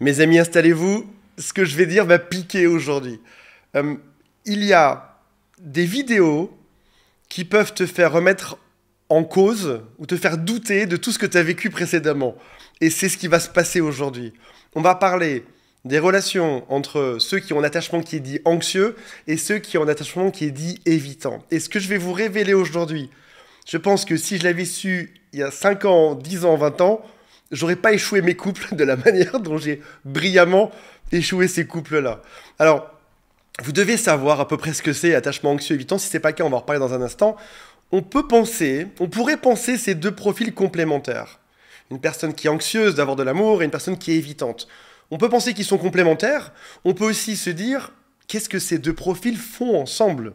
Mes amis, installez-vous. Ce que je vais dire va piquer aujourd'hui. Euh, il y a des vidéos qui peuvent te faire remettre en cause ou te faire douter de tout ce que tu as vécu précédemment. Et c'est ce qui va se passer aujourd'hui. On va parler des relations entre ceux qui ont un attachement qui est dit anxieux et ceux qui ont un attachement qui est dit évitant. Et ce que je vais vous révéler aujourd'hui, je pense que si je l'avais su il y a 5 ans, 10 ans, 20 ans, j'aurais pas échoué mes couples de la manière dont j'ai brillamment échoué ces couples-là. Alors, vous devez savoir à peu près ce que c'est attachement anxieux évitant. Si c'est pas le cas, on va en reparler dans un instant. On peut penser, on pourrait penser ces deux profils complémentaires. Une personne qui est anxieuse d'avoir de l'amour et une personne qui est évitante. On peut penser qu'ils sont complémentaires. On peut aussi se dire qu'est-ce que ces deux profils font ensemble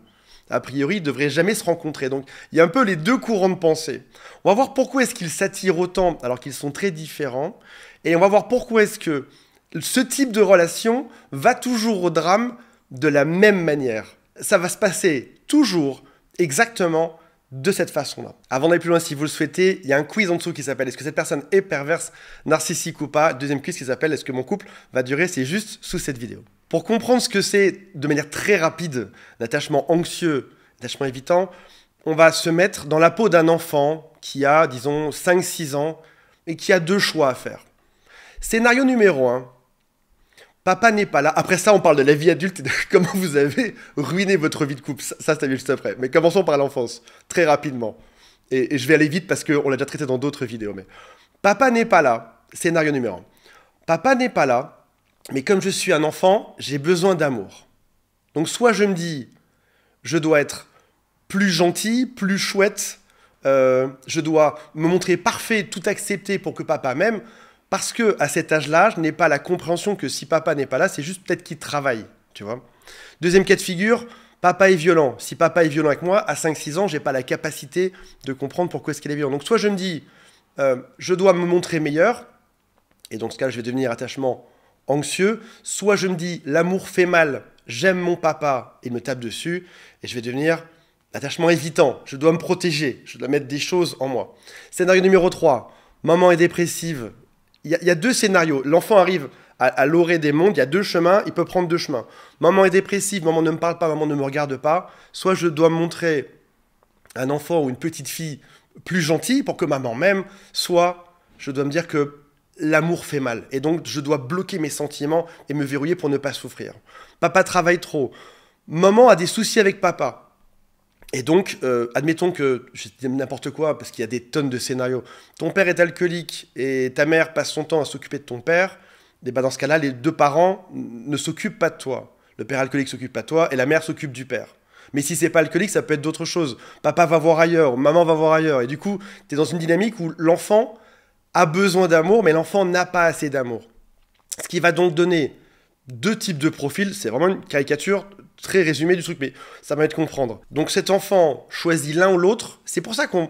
a priori, ils devraient jamais se rencontrer. Donc il y a un peu les deux courants de pensée. On va voir pourquoi est-ce qu'ils s'attirent autant alors qu'ils sont très différents. Et on va voir pourquoi est-ce que ce type de relation va toujours au drame de la même manière. Ça va se passer toujours exactement de cette façon-là. Avant d'aller plus loin, si vous le souhaitez, il y a un quiz en dessous qui s'appelle Est-ce que cette personne est perverse, narcissique ou pas Deuxième quiz qui s'appelle Est-ce que mon couple va durer C'est juste sous cette vidéo. Pour comprendre ce que c'est de manière très rapide, l'attachement anxieux, l'attachement évitant, on va se mettre dans la peau d'un enfant qui a, disons, 5-6 ans et qui a deux choix à faire. Scénario numéro 1. Papa n'est pas là. Après ça, on parle de la vie adulte et de comment vous avez ruiné votre vie de couple. Ça, ça c'est juste après. Mais commençons par l'enfance, très rapidement. Et, je vais aller vite parce qu'on l'a déjà traité dans d'autres vidéos. Mais Papa n'est pas là. Scénario numéro 1. Papa n'est pas là mais comme je suis un enfant, j'ai besoin d'amour. Donc soit je me dis, je dois être plus gentil, plus chouette, euh, je dois me montrer parfait, tout accepter pour que papa m'aime, parce que à cet âge-là, je n'ai pas la compréhension que si papa n'est pas là, c'est juste peut-être qu'il travaille, tu vois. Deuxième cas de figure, papa est violent. Si papa est violent avec moi, à 5-6 ans, je n'ai pas la capacité de comprendre pourquoi est-ce qu'il est violent. Donc soit je me dis, euh, je dois me montrer meilleur, et dans ce cas, je vais devenir attachement anxieux, soit je me dis l'amour fait mal, j'aime mon papa, il me tape dessus, et je vais devenir attachement évitant, je dois me protéger, je dois mettre des choses en moi. Scénario numéro 3, maman est dépressive. Il y, a, deux scénarios, l'enfant arrive à, l'orée des mondes, il y a deux chemins, il peut prendre deux chemins. Maman est dépressive, maman ne me parle pas, maman ne me regarde pas, soit je dois montrer un enfant ou une petite fille plus gentille pour que maman m'aime, soit je dois me dire que l'amour fait mal. Et donc, je dois bloquer mes sentiments et me verrouiller pour ne pas souffrir. Papa travaille trop. Maman a des soucis avec papa. Et donc, euh, admettons que, je dis n'importe quoi, parce qu'il y a des tonnes de scénarios, ton père est alcoolique et ta mère passe son temps à s'occuper de ton père, et eh ben, dans ce cas-là, les deux parents ne s'occupent pas de toi. Le père alcoolique s'occupe pas de toi et la mère s'occupe du père. Mais si c'est pas alcoolique, ça peut être d'autres choses. Papa va voir ailleurs, maman va voir ailleurs. Et du coup, tu es dans une dynamique où l'enfant a besoin d'amour, mais l'enfant n'a pas assez d'amour. Ce qui va donc donner deux types de profils, c'est vraiment une caricature très résumée du truc, mais ça permet de comprendre. Donc cet enfant choisit l'un ou l'autre, c'est pour ça qu'on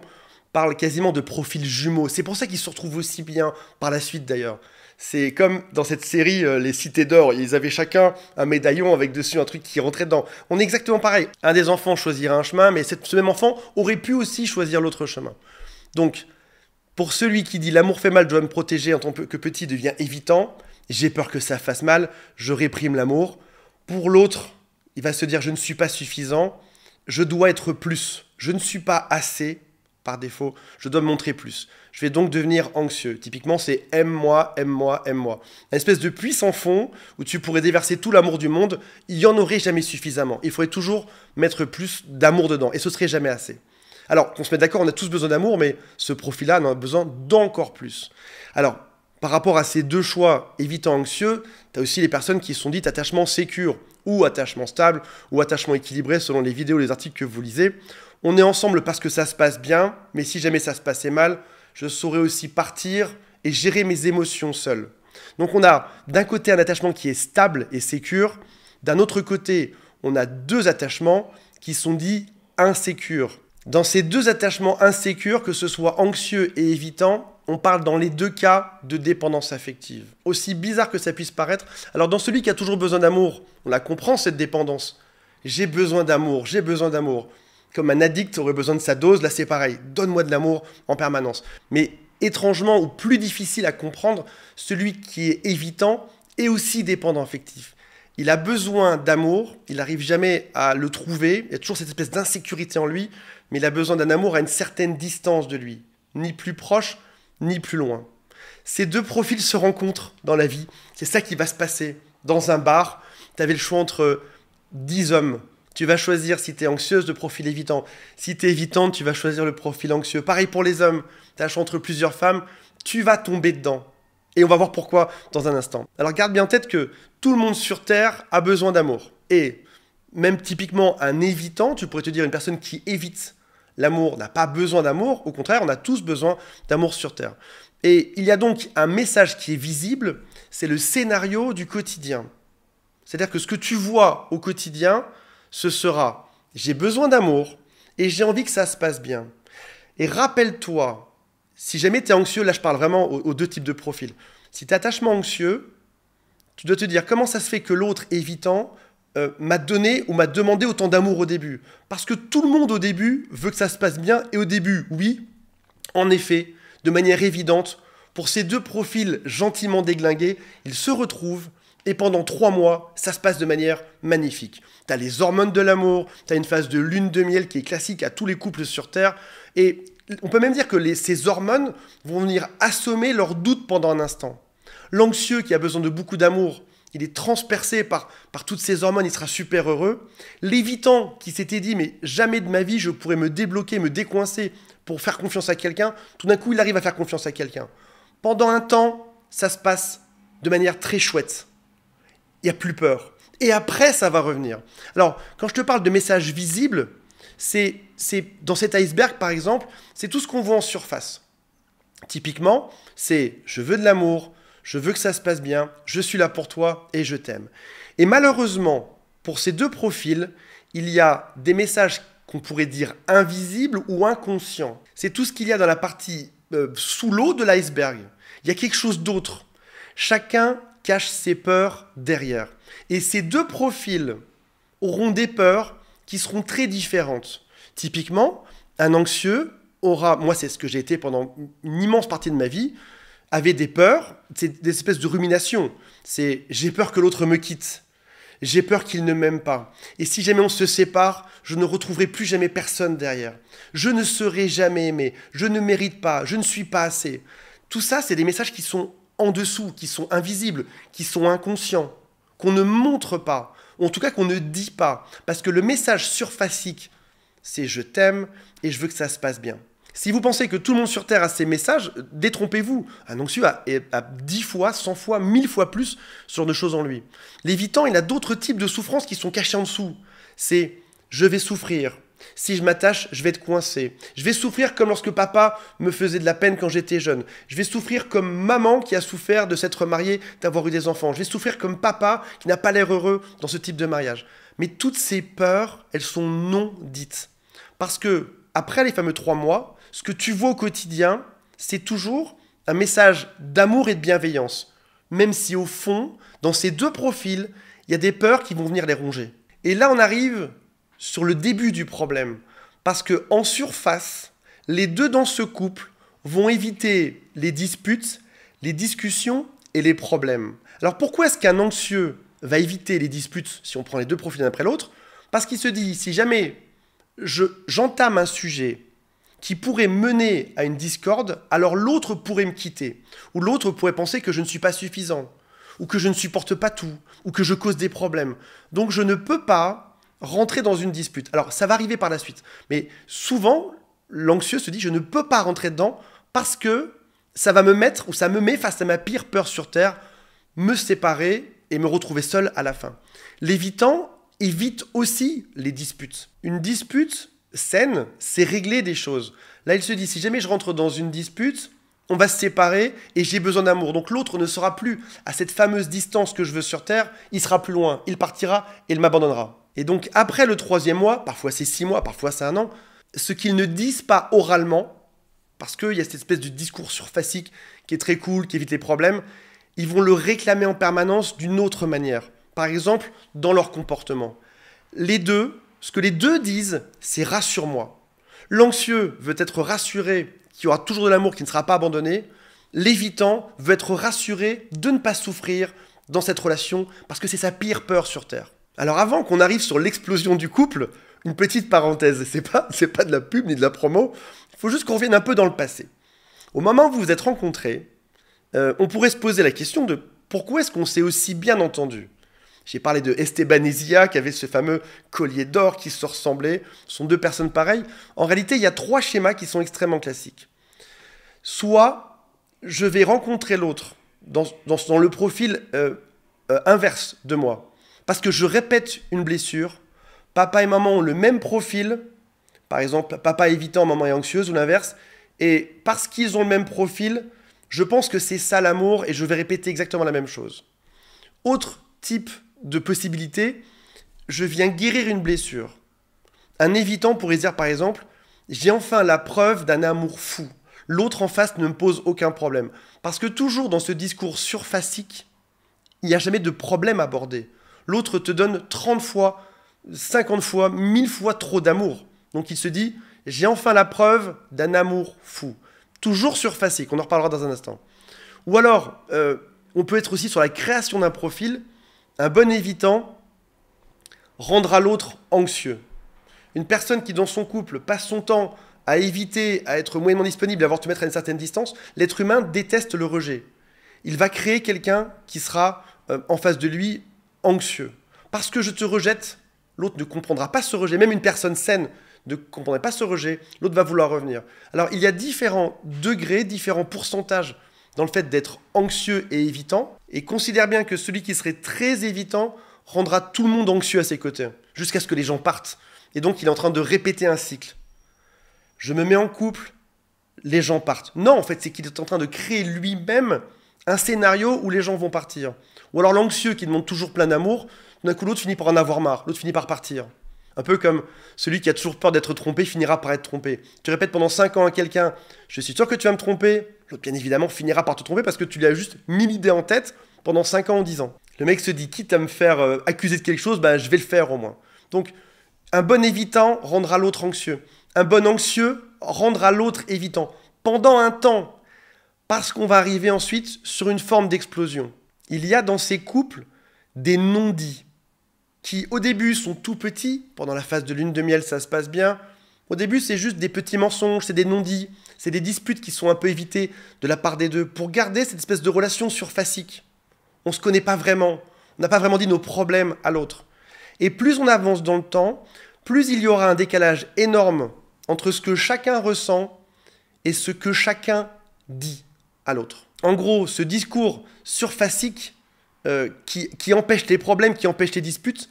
parle quasiment de profils jumeaux, c'est pour ça qu'ils se retrouvent aussi bien par la suite d'ailleurs. C'est comme dans cette série euh, Les Cités d'Or, ils avaient chacun un médaillon avec dessus un truc qui rentrait dedans. On est exactement pareil. Un des enfants choisira un chemin, mais ce même enfant aurait pu aussi choisir l'autre chemin. Donc pour celui qui dit l'amour fait mal, je dois me protéger en tant que petit devient évitant, j'ai peur que ça fasse mal, je réprime l'amour. Pour l'autre, il va se dire je ne suis pas suffisant, je dois être plus, je ne suis pas assez par défaut, je dois me montrer plus. Je vais donc devenir anxieux. Typiquement, c'est aime-moi, aime-moi, aime-moi. Une espèce de puits sans fond où tu pourrais déverser tout l'amour du monde, il n'y en aurait jamais suffisamment. Il faudrait toujours mettre plus d'amour dedans et ce serait jamais assez. Alors, qu'on se mette d'accord, on a tous besoin d'amour, mais ce profil-là en a besoin d'encore plus. Alors, par rapport à ces deux choix évitant anxieux, tu as aussi les personnes qui sont dites attachement sécure ou attachement stable ou attachement équilibré selon les vidéos, les articles que vous lisez. On est ensemble parce que ça se passe bien, mais si jamais ça se passait mal, je saurais aussi partir et gérer mes émotions seul. Donc on a d'un côté un attachement qui est stable et sécure, d'un autre côté on a deux attachements qui sont dits insécures. Dans ces deux attachements insécures, que ce soit anxieux et évitant, on parle dans les deux cas de dépendance affective. Aussi bizarre que ça puisse paraître, alors dans celui qui a toujours besoin d'amour, on la comprend cette dépendance. J'ai besoin d'amour, j'ai besoin d'amour. Comme un addict aurait besoin de sa dose, là c'est pareil. Donne-moi de l'amour en permanence. Mais étrangement ou plus difficile à comprendre, celui qui est évitant est aussi dépendant affectif. Il a besoin d'amour, il n'arrive jamais à le trouver, il y a toujours cette espèce d'insécurité en lui, mais il a besoin d'un amour à une certaine distance de lui, ni plus proche, ni plus loin. Ces deux profils se rencontrent dans la vie, c'est ça qui va se passer. Dans un bar, tu avais le choix entre 10 hommes. Tu vas choisir, si tu es anxieuse, de profil évitant. Si tu es évitante, tu vas choisir le profil anxieux. Pareil pour les hommes, tu as le choix entre plusieurs femmes, tu vas tomber dedans. Et on va voir pourquoi dans un instant. Alors garde bien en tête que tout le monde sur Terre a besoin d'amour. Et même typiquement un évitant, tu pourrais te dire une personne qui évite, L'amour n'a pas besoin d'amour, au contraire, on a tous besoin d'amour sur Terre. Et il y a donc un message qui est visible, c'est le scénario du quotidien. C'est-à-dire que ce que tu vois au quotidien, ce sera j'ai besoin d'amour et j'ai envie que ça se passe bien. Et rappelle-toi, si jamais tu es anxieux, là je parle vraiment aux, deux types de profils. Si tu es attachement anxieux, tu dois te dire comment ça se fait que l'autre évitant euh, m'a donné ou m'a demandé autant d'amour au début. Parce que tout le monde au début veut que ça se passe bien. Et au début, oui, en effet, de manière évidente, pour ces deux profils gentiment déglingués, ils se retrouvent et pendant trois mois, ça se passe de manière magnifique. T'as les hormones de l'amour, t'as une phase de lune de miel qui est classique à tous les couples sur Terre. Et on peut même dire que ces hormones vont venir assommer leurs doutes pendant un instant. L'anxieux qui a besoin de beaucoup d'amour, il est transpercé par, toutes ses hormones, il sera super heureux. L'évitant qui s'était dit, mais jamais de ma vie je pourrais me débloquer, me décoincer pour faire confiance à quelqu'un, tout d'un coup il arrive à faire confiance à quelqu'un. Pendant un temps, ça se passe de manière très chouette. Il n'y a plus peur. Et après, ça va revenir. Alors, quand je te parle de messages visibles, c'est dans cet iceberg, par exemple, c'est tout ce qu'on voit en surface. Typiquement, c'est je veux de l'amour, je veux que ça se passe bien, je suis là pour toi et je t'aime. Et malheureusement, pour ces deux profils, il y a des messages qu'on pourrait dire invisibles ou inconscients. C'est tout ce qu'il y a dans la partie euh, sous l'eau de l'iceberg. Il y a quelque chose d'autre. Chacun cache ses peurs derrière. Et ces deux profils auront des peurs qui seront très différentes. Typiquement, un anxieux aura, moi c'est ce que j'ai été pendant une immense partie de ma vie, avaient des peurs, c'est des espèces de ruminations. C'est j'ai peur que l'autre me quitte. J'ai peur qu'il ne m'aime pas. Et si jamais on se sépare, je ne retrouverai plus jamais personne derrière. Je ne serai jamais aimé. Je ne mérite pas. Je ne suis pas assez. Tout ça, c'est des messages qui sont en dessous, qui sont invisibles, qui sont inconscients, qu'on ne montre pas, ou en tout cas qu'on ne dit pas. Parce que le message surfacique, c'est je t'aime et je veux que ça se passe bien. Si vous pensez que tout le monde sur Terre a ces messages, détrompez-vous. Un a, a 10 fois, 100 fois, 1000 fois plus sur de choses en lui. L'évitant, il a d'autres types de souffrances qui sont cachées en dessous. C'est je vais souffrir. Si je m'attache, je vais être coincé. Je vais souffrir comme lorsque papa me faisait de la peine quand j'étais jeune. Je vais souffrir comme maman qui a souffert de s'être mariée, d'avoir eu des enfants. Je vais souffrir comme papa qui n'a pas l'air heureux dans ce type de mariage. Mais toutes ces peurs, elles sont non dites. Parce que, après les fameux trois mois, ce que tu vois au quotidien, c'est toujours un message d'amour et de bienveillance. Même si au fond, dans ces deux profils, il y a des peurs qui vont venir les ronger. Et là, on arrive sur le début du problème. Parce que en surface, les deux dans ce couple vont éviter les disputes, les discussions et les problèmes. Alors pourquoi est-ce qu'un anxieux va éviter les disputes si on prend les deux profils l'un après l'autre Parce qu'il se dit, si jamais j'entame un sujet qui pourrait mener à une discorde, alors l'autre pourrait me quitter, ou l'autre pourrait penser que je ne suis pas suffisant, ou que je ne supporte pas tout, ou que je cause des problèmes. Donc je ne peux pas rentrer dans une dispute. Alors ça va arriver par la suite, mais souvent l'anxieux se dit je ne peux pas rentrer dedans parce que ça va me mettre ou ça me met face à ma pire peur sur terre, me séparer et me retrouver seul à la fin. L'évitant évite aussi les disputes. Une dispute, saine, c'est régler des choses. Là, il se dit, si jamais je rentre dans une dispute, on va se séparer et j'ai besoin d'amour. Donc l'autre ne sera plus à cette fameuse distance que je veux sur Terre, il sera plus loin, il partira et il m'abandonnera. Et donc après le troisième mois, parfois c'est six mois, parfois c'est un an, ce qu'ils ne disent pas oralement, parce qu'il y a cette espèce de discours surfacique qui est très cool, qui évite les problèmes, ils vont le réclamer en permanence d'une autre manière. Par exemple, dans leur comportement. Les deux ce que les deux disent, c'est rassure-moi. L'anxieux veut être rassuré qu'il y aura toujours de l'amour qui ne sera pas abandonné. L'évitant veut être rassuré de ne pas souffrir dans cette relation parce que c'est sa pire peur sur Terre. Alors avant qu'on arrive sur l'explosion du couple, une petite parenthèse, c'est pas, c'est pas de la pub ni de la promo, il faut juste qu'on revienne un peu dans le passé. Au moment où vous vous êtes rencontrés, euh, on pourrait se poser la question de pourquoi est-ce qu'on s'est aussi bien entendu j'ai parlé de Esteban qui avait ce fameux collier d'or qui se ressemblait. Ce sont deux personnes pareilles. En réalité, il y a trois schémas qui sont extrêmement classiques. Soit je vais rencontrer l'autre dans, le profil euh, euh, inverse de moi. Parce que je répète une blessure. Papa et maman ont le même profil. Par exemple, papa évitant, maman est anxieuse ou l'inverse. Et parce qu'ils ont le même profil, je pense que c'est ça l'amour et je vais répéter exactement la même chose. Autre type de possibilités, je viens guérir une blessure. Un évitant pourrait dire par exemple, j'ai enfin la preuve d'un amour fou. L'autre en face ne me pose aucun problème. Parce que toujours dans ce discours surfacique, il n'y a jamais de problème abordé. L'autre te donne 30 fois, 50 fois, 1000 fois trop d'amour. Donc il se dit, j'ai enfin la preuve d'un amour fou. Toujours surfacique, on en reparlera dans un instant. Ou alors, euh, on peut être aussi sur la création d'un profil un bon évitant rendra l'autre anxieux. Une personne qui, dans son couple, passe son temps à éviter, à être moyennement disponible, à avoir te mettre à une certaine distance, l'être humain déteste le rejet. Il va créer quelqu'un qui sera euh, en face de lui anxieux. Parce que je te rejette, l'autre ne comprendra pas ce rejet. Même une personne saine ne comprendrait pas ce rejet, l'autre va vouloir revenir. Alors il y a différents degrés, différents pourcentages dans le fait d'être anxieux et évitant. Et considère bien que celui qui serait très évitant rendra tout le monde anxieux à ses côtés, jusqu'à ce que les gens partent. Et donc il est en train de répéter un cycle. Je me mets en couple, les gens partent. Non, en fait, c'est qu'il est en train de créer lui-même un scénario où les gens vont partir. Ou alors l'anxieux qui demande toujours plein d'amour, d'un coup l'autre finit par en avoir marre, l'autre finit par partir. Un peu comme celui qui a toujours peur d'être trompé finira par être trompé. Tu répètes pendant 5 ans à quelqu'un, je suis sûr que tu vas me tromper, bien évidemment, finira par te tromper parce que tu lui as juste mis l'idée en tête pendant 5 ans ou 10 ans. Le mec se dit, quitte à me faire euh, accuser de quelque chose, ben je vais le faire au moins. Donc, un bon évitant rendra l'autre anxieux. Un bon anxieux rendra l'autre évitant. Pendant un temps. Parce qu'on va arriver ensuite sur une forme d'explosion. Il y a dans ces couples des non-dits qui, au début, sont tout petits. Pendant la phase de lune de miel, ça se passe bien. Au début, c'est juste des petits mensonges, c'est des non-dits, c'est des disputes qui sont un peu évitées de la part des deux pour garder cette espèce de relation surfacique. On ne se connaît pas vraiment, on n'a pas vraiment dit nos problèmes à l'autre. Et plus on avance dans le temps, plus il y aura un décalage énorme entre ce que chacun ressent et ce que chacun dit à l'autre. En gros, ce discours surfacique euh, qui empêche les problèmes, qui empêche les disputes,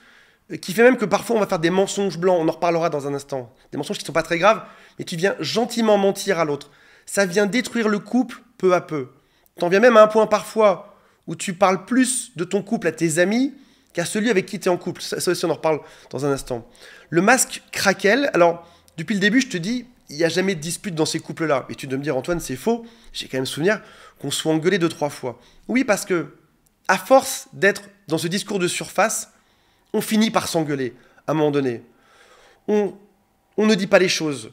qui fait même que parfois on va faire des mensonges blancs, on en reparlera dans un instant, des mensonges qui ne sont pas très graves, mais tu viens gentiment mentir à l'autre. Ça vient détruire le couple peu à peu. T'en viens même à un point parfois où tu parles plus de ton couple à tes amis qu'à celui avec qui tu es en couple. Ça, aussi, on en reparle dans un instant. Le masque craquel, alors depuis le début, je te dis, il n'y a jamais de dispute dans ces couples-là. Et tu dois me dire, Antoine, c'est faux, j'ai quand même souvenir qu'on soit engueulé deux, trois fois. Oui, parce que, à force d'être dans ce discours de surface, on finit par s'engueuler à un moment donné. On, ne dit pas les choses.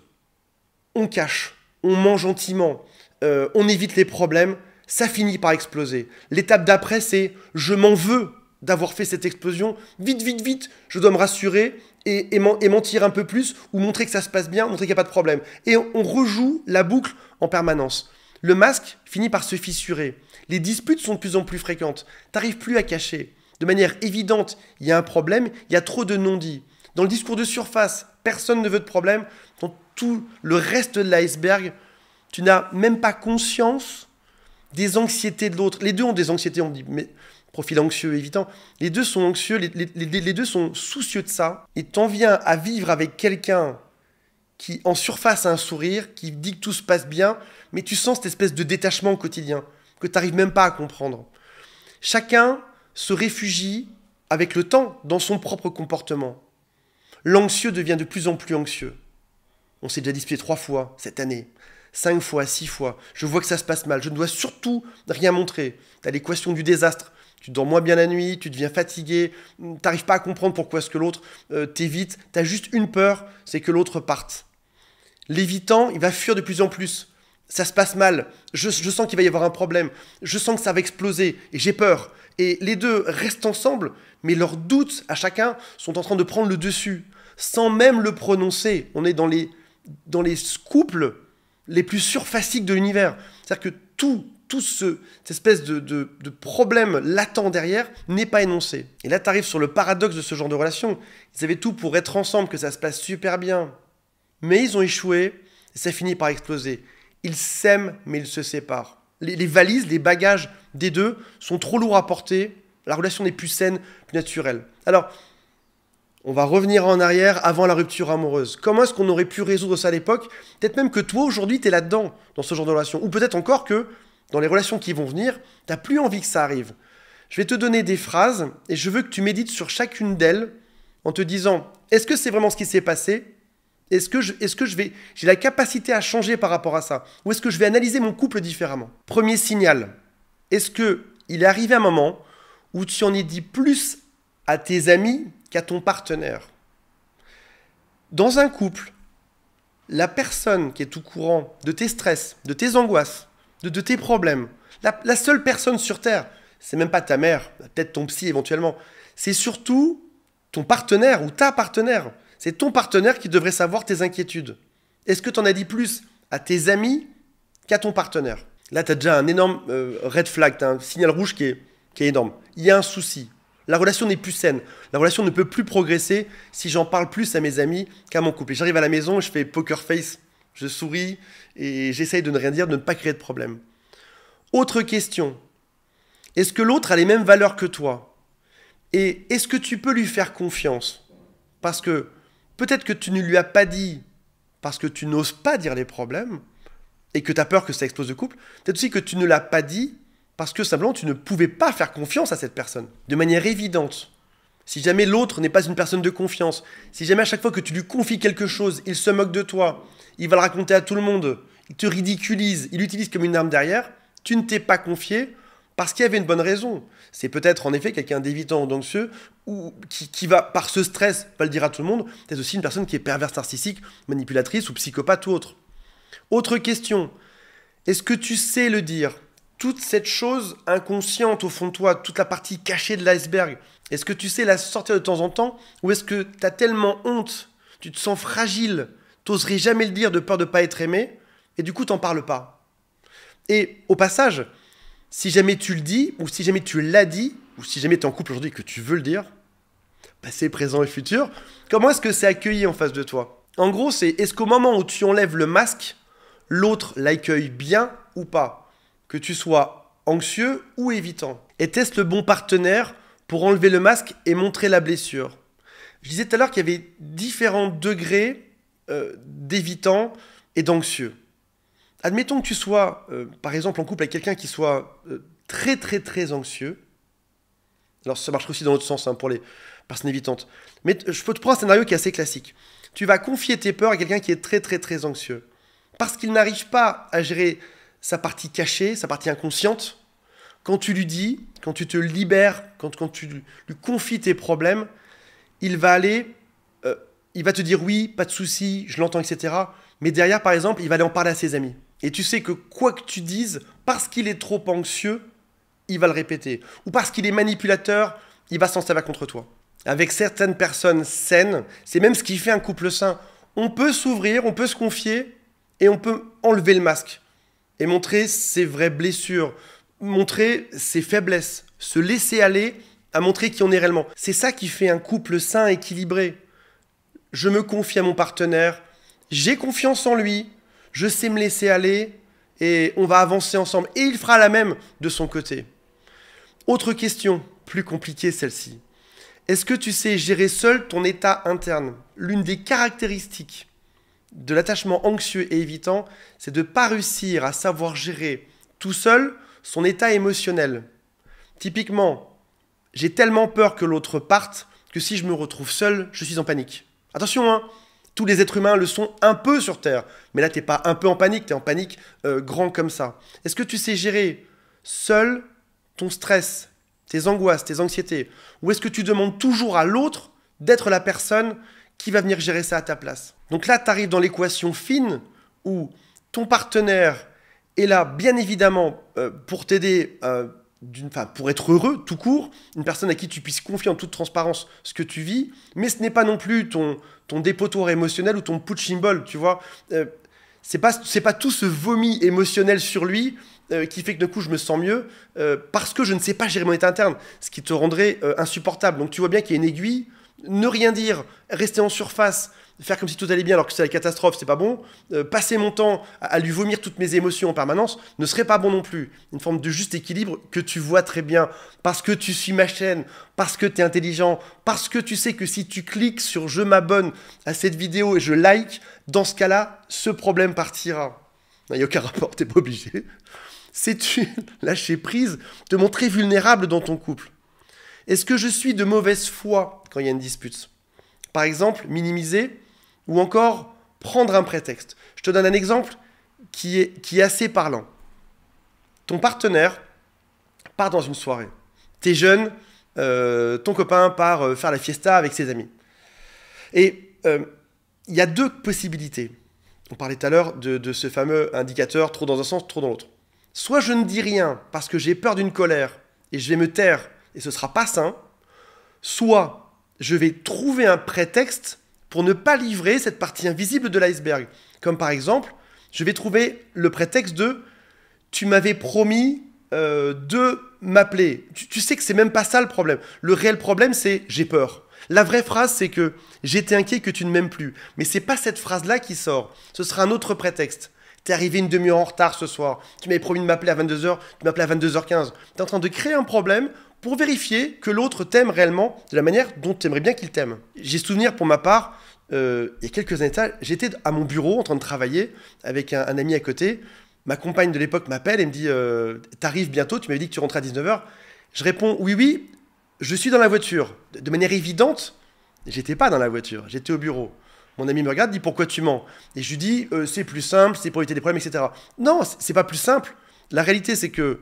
On cache. On ment gentiment. Euh, on évite les problèmes. Ça finit par exploser. L'étape d'après, c'est je m'en veux d'avoir fait cette explosion. Vite, vite, vite, je dois me rassurer et, mentir un peu plus ou montrer que ça se passe bien, montrer qu'il n'y a pas de problème. Et on, on, rejoue la boucle en permanence. Le masque finit par se fissurer. Les disputes sont de plus en plus fréquentes. T'arrives plus à cacher de manière évidente, il y a un problème, il y a trop de non-dits. Dans le discours de surface, personne ne veut de problème. Dans tout le reste de l'iceberg, tu n'as même pas conscience des anxiétés de l'autre. Les deux ont des anxiétés, on dit, mais profil anxieux évitant. Les deux sont anxieux, les, deux sont soucieux de ça. Et t'en viens à vivre avec quelqu'un qui, en surface, a un sourire, qui dit que tout se passe bien, mais tu sens cette espèce de détachement au quotidien que tu n'arrives même pas à comprendre. Chacun se réfugie avec le temps dans son propre comportement. L'anxieux devient de plus en plus anxieux. On s'est déjà disputé trois fois cette année, cinq fois, six fois. Je vois que ça se passe mal. Je ne dois surtout rien montrer. as l'équation du désastre. Tu dors moins bien la nuit, tu deviens fatigué, t'arrives pas à comprendre pourquoi est-ce que l'autre euh, t'évite. t'évite. as juste une peur, c'est que l'autre parte. L'évitant, il va fuir de plus en plus ça se passe mal, je, sens qu'il va y avoir un problème, je sens que ça va exploser et j'ai peur. Et les deux restent ensemble, mais leurs doutes à chacun sont en train de prendre le dessus, sans même le prononcer. On est dans les, dans les couples les plus surfaciques de l'univers. C'est-à-dire que tout, tout ce, cette espèce de, de, problème latent derrière n'est pas énoncé. Et là, tu arrives sur le paradoxe de ce genre de relation. Ils avaient tout pour être ensemble, que ça se passe super bien. Mais ils ont échoué, et ça finit par exploser. Ils s'aiment, mais ils se séparent. Les, valises, les bagages des deux sont trop lourds à porter. La relation n'est plus saine, plus naturelle. Alors, on va revenir en arrière avant la rupture amoureuse. Comment est-ce qu'on aurait pu résoudre ça à l'époque Peut-être même que toi, aujourd'hui, tu es là-dedans, dans ce genre de relation. Ou peut-être encore que, dans les relations qui vont venir, tu plus envie que ça arrive. Je vais te donner des phrases et je veux que tu médites sur chacune d'elles en te disant, est-ce que c'est vraiment ce qui s'est passé est-ce que, je, vais, j'ai la capacité à changer par rapport à ça Ou est-ce que je vais analyser mon couple différemment Premier signal, est-ce que il est arrivé un moment où tu en es dit plus à tes amis qu'à ton partenaire Dans un couple, la personne qui est au courant de tes stress, de tes angoisses, de, de tes problèmes, la, la, seule personne sur Terre, c'est même pas ta mère, peut-être ton psy éventuellement, c'est surtout ton partenaire ou ta partenaire. C'est ton partenaire qui devrait savoir tes inquiétudes. Est-ce que tu en as dit plus à tes amis qu'à ton partenaire Là, tu as déjà un énorme euh, red flag, tu as un signal rouge qui est, qui est énorme. Il y a un souci. La relation n'est plus saine. La relation ne peut plus progresser si j'en parle plus à mes amis qu'à mon couple. J'arrive à la maison, je fais poker face, je souris et j'essaye de ne rien dire, de ne pas créer de problème. Autre question. Est-ce que l'autre a les mêmes valeurs que toi Et est-ce que tu peux lui faire confiance Parce que Peut-être que tu ne lui as pas dit parce que tu n'oses pas dire les problèmes et que tu as peur que ça explose le couple. Peut-être aussi que tu ne l'as pas dit parce que simplement tu ne pouvais pas faire confiance à cette personne de manière évidente. Si jamais l'autre n'est pas une personne de confiance, si jamais à chaque fois que tu lui confies quelque chose, il se moque de toi, il va le raconter à tout le monde, il te ridiculise, il l'utilise comme une arme derrière, tu ne t'es pas confié, parce qu'il y avait une bonne raison. C'est peut-être en effet quelqu'un d'évitant ou d'anxieux, ou qui, va, par ce stress, pas le dire à tout le monde, c'est aussi une personne qui est perverse narcissique, manipulatrice ou psychopathe ou autre. Autre question, est-ce que tu sais le dire Toute cette chose inconsciente au fond de toi, toute la partie cachée de l'iceberg, est-ce que tu sais la sortir de temps en temps Ou est-ce que tu as tellement honte, tu te sens fragile, t'oserais jamais le dire de peur de pas être aimé, et du coup t'en parles pas et au passage, si jamais tu le dis, ou si jamais tu l'as dit, ou si jamais tu es en couple aujourd'hui et que tu veux le dire, passé, présent et futur, comment est-ce que c'est accueilli en face de toi En gros, c'est est-ce qu'au moment où tu enlèves le masque, l'autre l'accueille bien ou pas Que tu sois anxieux ou évitant. Et est-ce le bon partenaire pour enlever le masque et montrer la blessure. Je disais tout à l'heure qu'il y avait différents degrés euh, d'évitant et d'anxieux admettons que tu sois, euh, par exemple, en couple avec quelqu'un qui soit euh, très, très, très anxieux. Alors, ça marche aussi dans l'autre sens hein, pour les personnes évitantes. Mais je peux te prendre un scénario qui est assez classique. Tu vas confier tes peurs à quelqu'un qui est très, très, très anxieux. Parce qu'il n'arrive pas à gérer sa partie cachée, sa partie inconsciente. Quand tu lui dis, quand tu te libères, quand, quand tu lui confies tes problèmes, il va aller euh, il va te dire oui, pas de souci, je l'entends, etc. Mais derrière, par exemple, il va aller en parler à ses amis. Et tu sais que quoi que tu dises, parce qu'il est trop anxieux, il va le répéter. Ou parce qu'il est manipulateur, il va s'en servir contre toi. Avec certaines personnes saines, c'est même ce qui fait un couple sain. On peut s'ouvrir, on peut se confier et on peut enlever le masque et montrer ses vraies blessures, montrer ses faiblesses, se laisser aller à montrer qui on est réellement. C'est ça qui fait un couple sain, équilibré. Je me confie à mon partenaire, j'ai confiance en lui, je sais me laisser aller et on va avancer ensemble. Et il fera la même de son côté. Autre question, plus compliquée celle-ci. Est-ce que tu sais gérer seul ton état interne L'une des caractéristiques de l'attachement anxieux et évitant, c'est de ne pas réussir à savoir gérer tout seul son état émotionnel. Typiquement, j'ai tellement peur que l'autre parte que si je me retrouve seul, je suis en panique. Attention, hein, tous les êtres humains le sont un peu sur Terre. Mais là, t'es pas un peu en panique, tu es en panique euh, grand comme ça. Est-ce que tu sais gérer seul ton stress, tes angoisses, tes anxiétés Ou est-ce que tu demandes toujours à l'autre d'être la personne qui va venir gérer ça à ta place Donc là, tu arrives dans l'équation fine où ton partenaire est là, bien évidemment, euh, pour t'aider euh, pour être heureux, tout court, une personne à qui tu puisses confier en toute transparence ce que tu vis, mais ce n'est pas non plus ton, ton dépotoir émotionnel ou ton putschimbol, tu vois. Euh, c'est pas, c'est pas tout ce vomi émotionnel sur lui euh, qui fait que de coup je me sens mieux euh, parce que je ne sais pas gérer mon état interne, ce qui te rendrait insupportable. Donc tu vois bien qu'il y a une aiguille, ne rien dire, rester en surface, faire comme si tout allait bien alors que c'est la catastrophe, c'est pas bon. Euh, passer mon temps à, lui vomir toutes mes émotions en permanence ne serait pas bon non plus. Une forme de juste équilibre que tu vois très bien parce que tu suis ma chaîne, parce que tu es intelligent, parce que tu sais que si tu cliques sur je m'abonne à cette vidéo et je like, dans ce cas-là, ce problème partira. Il n'y a aucun rapport, t'es pas obligé. C'est tu lâcher prise, te montrer vulnérable dans ton couple. Est-ce que je suis de mauvaise foi quand il y a une dispute Par exemple, minimiser ou encore prendre un prétexte. Je te donne un exemple qui est, qui assez parlant. Ton partenaire part dans une soirée. T'es jeune, euh, ton copain part euh, faire la fiesta avec ses amis. Et euh, il y a deux possibilités. On parlait tout à l'heure de, ce fameux indicateur trop dans un sens, trop dans l'autre. Soit je ne dis rien parce que j'ai peur d'une colère et je vais me taire et ce sera pas sain, soit je vais trouver un prétexte pour ne pas livrer cette partie invisible de l'iceberg. Comme par exemple, je vais trouver le prétexte de tu m'avais promis euh, de m'appeler. Tu, sais que c'est même pas ça le problème. Le réel problème, c'est j'ai peur. La vraie phrase, c'est que j'étais inquiet que tu ne m'aimes plus. Mais ce n'est pas cette phrase-là qui sort. Ce sera un autre prétexte. Tu es arrivé une demi-heure en retard ce soir. Tu m'avais promis de m'appeler à 22h. Tu m'appelles à 22h15. T'es en train de créer un problème pour vérifier que l'autre t'aime réellement de la manière dont tu aimerais bien qu'il t'aime. J'ai souvenir pour ma part, euh, il y a quelques années, j'étais à mon bureau en train de travailler avec un, ami à côté. Ma compagne de l'époque m'appelle et me dit euh, T'arrives bientôt, tu m'avais dit que tu rentrais à 19h. Je réponds Oui, oui, je suis dans la voiture. De manière évidente, j'étais pas dans la voiture, j'étais au bureau. Mon ami me regarde, dit Pourquoi tu mens Et je lui dis euh, C'est plus simple, c'est pour éviter des problèmes, etc. Non, c'est pas plus simple. La réalité, c'est que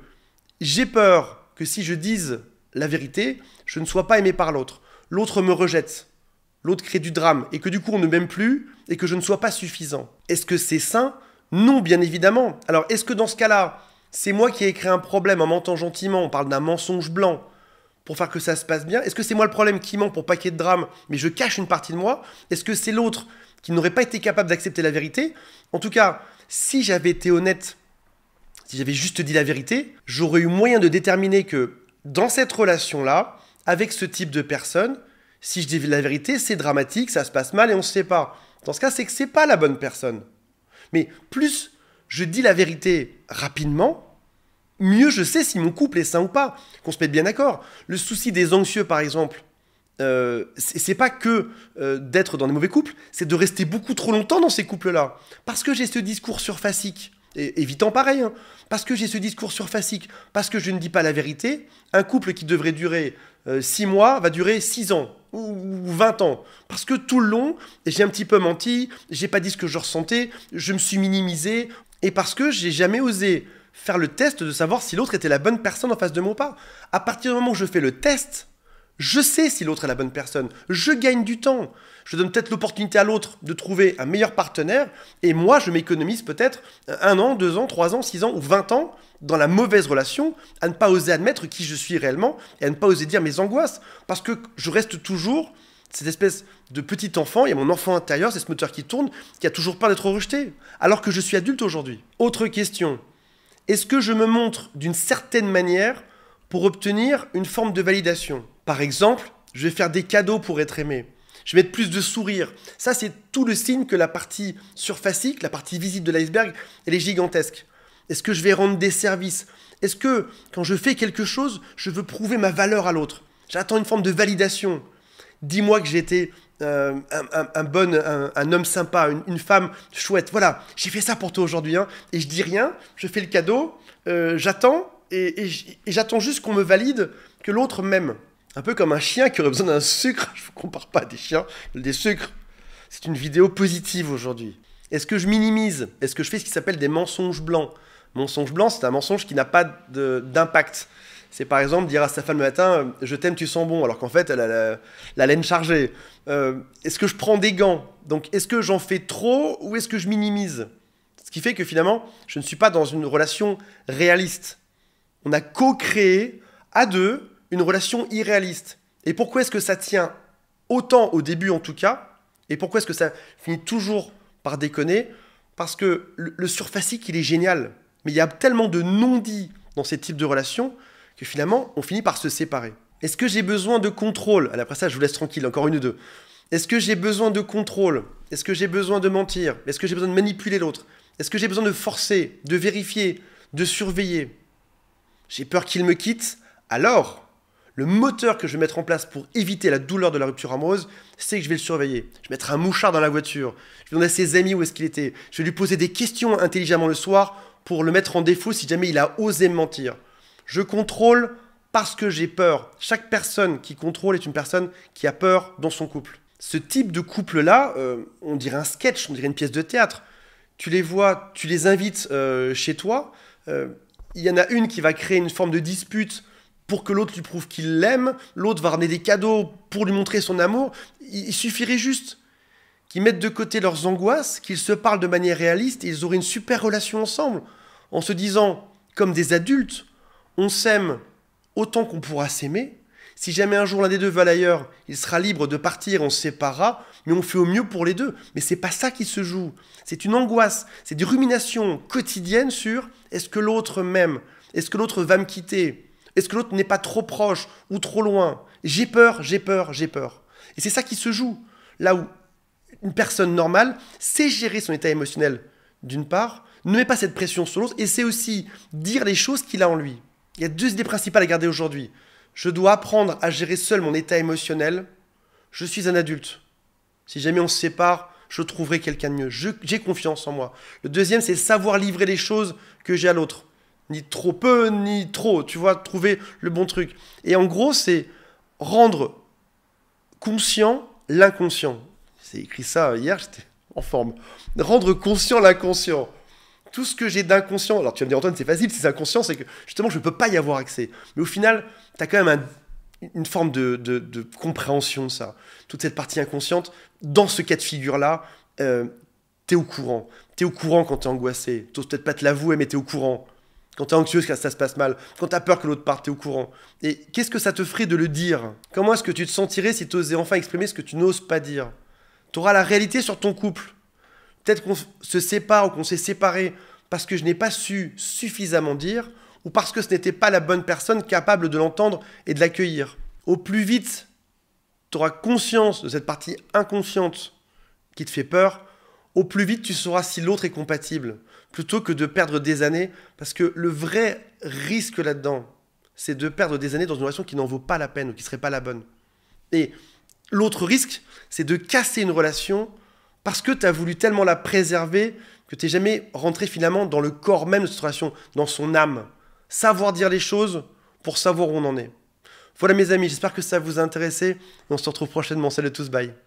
j'ai peur que si je dise la vérité, je ne sois pas aimé par l'autre. L'autre me rejette, l'autre crée du drame, et que du coup on ne m'aime plus, et que je ne sois pas suffisant. Est-ce que c'est sain Non, bien évidemment. Alors est-ce que dans ce cas-là, c'est moi qui ai créé un problème en mentant gentiment, on parle d'un mensonge blanc, pour faire que ça se passe bien Est-ce que c'est moi le problème qui ment pour paquer de drame, mais je cache une partie de moi Est-ce que c'est l'autre qui n'aurait pas été capable d'accepter la vérité En tout cas, si j'avais été honnête si j'avais juste dit la vérité, j'aurais eu moyen de déterminer que dans cette relation-là, avec ce type de personne, si je dis la vérité, c'est dramatique, ça se passe mal et on sait pas. Dans ce cas, c'est que c'est pas la bonne personne. Mais plus je dis la vérité rapidement, mieux je sais si mon couple est sain ou pas. Qu'on se mette bien d'accord. Le souci des anxieux, par exemple, euh, c'est pas que euh, d'être dans des mauvais couples, c'est de rester beaucoup trop longtemps dans ces couples-là. Parce que j'ai ce discours surfacique et évitant pareil, hein. parce que j'ai ce discours surfacique, parce que je ne dis pas la vérité, un couple qui devrait durer 6 euh, mois va durer 6 ans ou 20 ans. Parce que tout le long, j'ai un petit peu menti, j'ai pas dit ce que je ressentais, je me suis minimisé, et parce que j'ai jamais osé faire le test de savoir si l'autre était la bonne personne en face de moi ou pas. À partir du moment où je fais le test, je sais si l'autre est la bonne personne. Je gagne du temps je donne peut-être l'opportunité à l'autre de trouver un meilleur partenaire, et moi, je m'économise peut-être un an, deux ans, trois ans, six ans ou vingt ans dans la mauvaise relation, à ne pas oser admettre qui je suis réellement, et à ne pas oser dire mes angoisses, parce que je reste toujours cette espèce de petit enfant, il y a mon enfant intérieur, c'est ce moteur qui tourne, qui a toujours peur d'être rejeté, alors que je suis adulte aujourd'hui. Autre question, est-ce que je me montre d'une certaine manière pour obtenir une forme de validation Par exemple, je vais faire des cadeaux pour être aimé je vais mettre plus de sourire. Ça, c'est tout le signe que la partie surfacique, la partie visible de l'iceberg, elle est gigantesque. Est-ce que je vais rendre des services Est-ce que quand je fais quelque chose, je veux prouver ma valeur à l'autre J'attends une forme de validation. Dis-moi que j'étais été euh, un, bon, un, homme sympa, une, femme chouette. Voilà, j'ai fait ça pour toi aujourd'hui. Hein. Et je dis rien, je fais le cadeau, euh, j'attends, et j'attends juste qu'on me valide, que l'autre m'aime. Un peu comme un chien qui aurait besoin d'un sucre. Je ne vous compare pas à des chiens, des sucres. C'est une vidéo positive aujourd'hui. Est-ce que je minimise Est-ce que je fais ce qui s'appelle des mensonges blancs Mensonge blanc, c'est un mensonge qui n'a pas d'impact. C'est par exemple dire à sa femme le matin euh, Je t'aime, tu sens bon, alors qu'en fait, elle a la, laine chargée. Euh, est-ce que je prends des gants Donc, est-ce que j'en fais trop ou est-ce que je minimise Ce qui fait que finalement, je ne suis pas dans une relation réaliste. On a co-créé à deux une relation irréaliste. Et pourquoi est-ce que ça tient autant au début en tout cas Et pourquoi est-ce que ça finit toujours par déconner Parce que le, surfacique, il est génial. Mais il y a tellement de non-dits dans ces types de relations que finalement, on finit par se séparer. Est-ce que j'ai besoin de contrôle après ça, je vous laisse tranquille, encore une ou deux. Est-ce que j'ai besoin de contrôle Est-ce que j'ai besoin de mentir Est-ce que j'ai besoin de manipuler l'autre Est-ce que j'ai besoin de forcer, de vérifier, de surveiller J'ai peur qu'il me quitte Alors, le moteur que je vais mettre en place pour éviter la douleur de la rupture amoureuse, c'est que je vais le surveiller. Je vais mettre un mouchard dans la voiture. Je vais demander à ses amis où est-ce qu'il était. Je vais lui poser des questions intelligemment le soir pour le mettre en défaut si jamais il a osé mentir. Je contrôle parce que j'ai peur. Chaque personne qui contrôle est une personne qui a peur dans son couple. Ce type de couple-là, euh, on dirait un sketch, on dirait une pièce de théâtre. Tu les vois, tu les invites euh, chez toi. Euh, il y en a une qui va créer une forme de dispute pour que l'autre lui prouve qu'il l'aime, l'autre va ramener des cadeaux pour lui montrer son amour. Il suffirait juste qu'ils mettent de côté leurs angoisses, qu'ils se parlent de manière réaliste et ils auraient une super relation ensemble, en se disant, comme des adultes, on s'aime autant qu'on pourra s'aimer. Si jamais un jour l'un des deux va ailleurs, il sera libre de partir, on se séparera, mais on fait au mieux pour les deux. Mais c'est pas ça qui se joue. C'est une angoisse, c'est des ruminations quotidiennes sur est-ce que l'autre m'aime Est-ce que l'autre va me quitter est-ce que l'autre n'est pas trop proche ou trop loin J'ai peur, j'ai peur, j'ai peur. Et c'est ça qui se joue. Là où une personne normale sait gérer son état émotionnel, d'une part, ne met pas cette pression sur l'autre, et sait aussi dire les choses qu'il a en lui. Il y a deux idées principales à garder aujourd'hui. Je dois apprendre à gérer seul mon état émotionnel. Je suis un adulte. Si jamais on se sépare, je trouverai quelqu'un de mieux. J'ai confiance en moi. Le deuxième, c'est savoir livrer les choses que j'ai à l'autre. Ni trop peu, ni trop. Tu vois, trouver le bon truc. Et en gros, c'est rendre conscient l'inconscient. c'est écrit ça hier, j'étais en forme. Rendre conscient l'inconscient. Tout ce que j'ai d'inconscient. Alors tu vas me dire, Antoine, c'est facile, c'est inconscient, c'est que justement, je ne peux pas y avoir accès. Mais au final, tu as quand même une forme de, de, compréhension, ça. Toute cette partie inconsciente, dans ce cas de figure-là, euh, tu es au courant. Tu es au courant quand tu es angoissé. Tu peut-être pas te l'avouer, mais tu es au courant quand tu es anxieuse, que ça se passe mal, quand tu as peur que l'autre parte, tu au courant. Et qu'est-ce que ça te ferait de le dire Comment est-ce que tu te sentirais si tu osais enfin exprimer ce que tu n'oses pas dire Tu auras la réalité sur ton couple. Peut-être qu'on se sépare ou qu'on s'est séparé parce que je n'ai pas su suffisamment dire ou parce que ce n'était pas la bonne personne capable de l'entendre et de l'accueillir. Au plus vite, tu auras conscience de cette partie inconsciente qui te fait peur au plus vite tu sauras si l'autre est compatible, plutôt que de perdre des années, parce que le vrai risque là-dedans, c'est de perdre des années dans une relation qui n'en vaut pas la peine ou qui ne serait pas la bonne. Et l'autre risque, c'est de casser une relation parce que tu as voulu tellement la préserver que tu n'es jamais rentré finalement dans le corps même de cette relation, dans son âme. Savoir dire les choses pour savoir où on en est. Voilà mes amis, j'espère que ça vous a intéressé. On se retrouve prochainement. Salut à tous, bye.